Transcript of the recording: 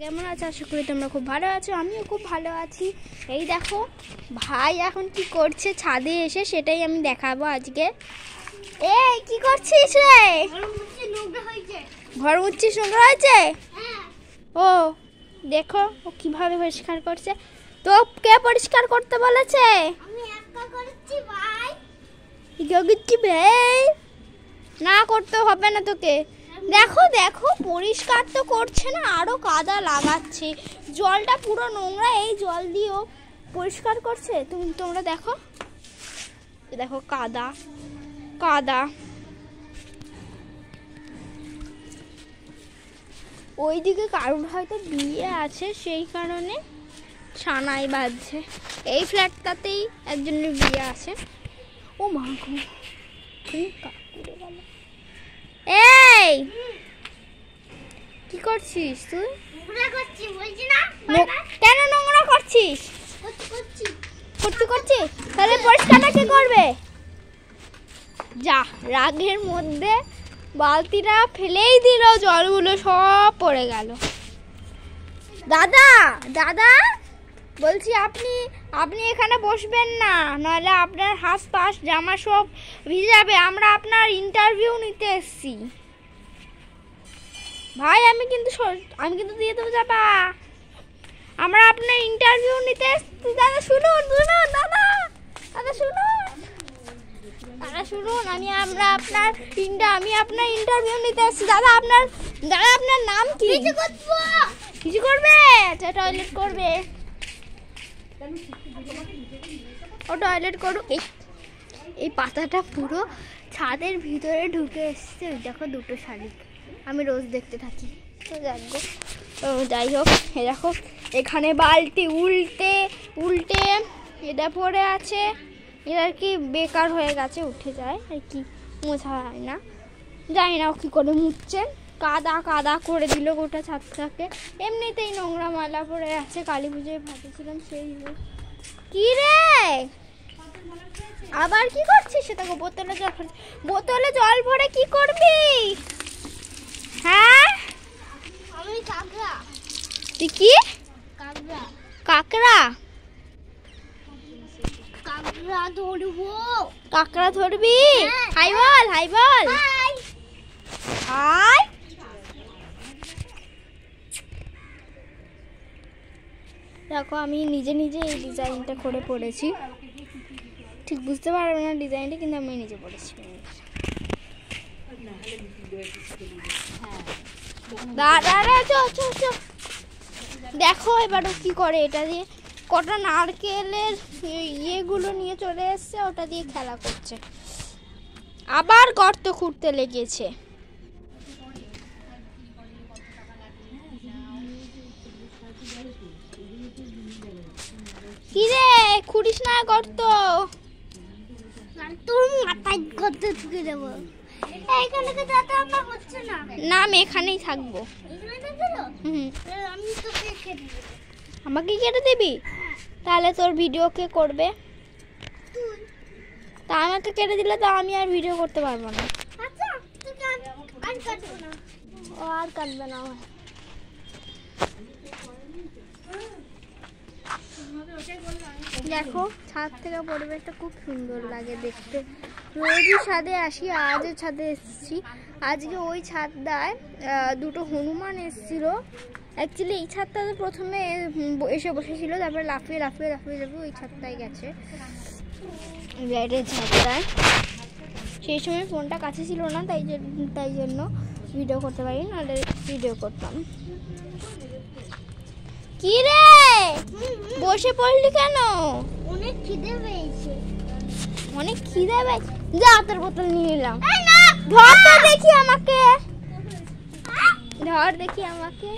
কেমন আছে আশা করি তোমরা খুব ভালো আছো আমিও খুব ভালো আছি এই দেখো ভাই এখন কি করছে ছাদে এসে সেটাই আমি দেখাবো আজকে এই কি করছিস রে ঘর উঠছিস নোংরা হয়েছে ও দেখো ও কিভাবে পরিষ্কার করছে তো কে পরিষ্কার করতে বলেছে না করতে হবে না তোকে দেখো দেখো পরিষ্কার তো করছে না আরও কাদা লাগাচ্ছে জলটা পুরো নোংরা এই জল দিয়েও পরিষ্কার করছে তুমি তোমরা দেখো দেখো কাদা কাদা ওইদিকে কারুর হয়তো বিয়ে আছে সেই কারণে ছানাই বাজছে এই ফ্ল্যাটটাতেই একজনের বিয়ে আছে ও মা কাকুরে বলো এই কি করছিস তুই কেন নোংরা করছিস করছি করছি তাহলে পরিষ্কারটা কে করবে যা রাগের মধ্যে বালতিটা ফেলেই দিল জলগুলো সব পড়ে গেল দাদা দাদা বলছি আপনি আপনি এখানে বসবেন না নাহলে আপনার হাত পাশ জামা সব ভিজে যাবে আমরা আপনার ইন্টারভিউ নিতে এসছি ভাই আমি কিন্তু আমি কিন্তু দিয়ে দেবো যাবা আমরা আপনার ইন্টারভিউ নিতে এসছি দাদা শুনুন শুনুন দাদা দাদা শুনুন দাদা শুনুন আমি আমরা আপনার ইন্টা আমি আপনার ইন্টারভিউ নিতে এসছি দাদা আপনার দাদা আপনার নাম কি কিছু করবে আচ্ছা টয়লেট করবে ও টয়লেট করুক এই পাতাটা পুরো ছাদের ভিতরে ঢুকে এসছে দেখো দুটো শালিক আমি রোজ দেখতে থাকি তো দেখবো যাই হোক এ দেখো এখানে বালতি উল্টে উল্টে এটা পড়ে আছে এরা কি বেকার হয়ে গেছে উঠে যায় আর কি মোছা হয় না জানি না কী করে মুছছে কাদা কাদা করে দিল গোটা ছাদটাকে এমনিতেই নোংরা মালা পড়ে আছে কালী পুজোয় ভাবতেছিলাম সেই কি রে আবার কি করছিস সেটা বোতলে জল ভরে বোতলে জল ভরে কি করবি হ্যাঁ আমি কাকড়া তুই কি কাকড়া কাকড়া কাকড়া কাকড়া ধরবি হ্যাঁ। হাই বল হাই বল হাই দেখো আমি নিজে নিজে এই ডিজাইনটা করে পড়েছি ঠিক বুঝতে পারবে না ডিজাইনটা কিন্তু আমি নিজে বলেছি হ্যাঁ। চো দেখো এবার কি করে এটা দিয়ে কটা নারকেলের ইয়েগুলো নিয়ে চলে এসছে ওটা দিয়ে খেলা করছে আবার গর্ত খুঁড়তে লেগেছে কিরে খুঁড়িস না গর্ত তোর মাথায় গর্ত ঢুকে এখানেই থাকবো আমি তোকে কেটে আমাকে কেটে দিবি হ্যাঁ। তাহলে তোর ভিডিও কে করবে তা আমাকে কেটে দিলে তো আমি আর ভিডিও করতে পারবো না আচ্ছা, আর কাটবে না আমার দেখো ছাদ থেকে পরিবেশটা খুব সুন্দর লাগে দেখতে রোজই ছাদে আসি আজও ছাদে এসেছি আজকে ওই ছাদটায় দুটো হনুমান এসেছিল অ্যাকচুয়ালি এই ছাদটা তো প্রথমে এসে বসেছিল তারপরে লাফিয়ে লাফিয়ে লাফিয়ে লাফিয়ে ওই ছাদটায় গেছে ছাদটায় সেই সময় ফোনটা কাছে ছিল না তাই তাই জন্য ভিডিও করতে পারি না ভিডিও করতাম কি রে বসে পড়লি কেন অনেক খিদে পেয়েছে অনেক খিদে পেয়েছে যা তোর বোতল নিয়ে নিলাম ধর তো দেখি আমাকে ধর দেখি আমাকে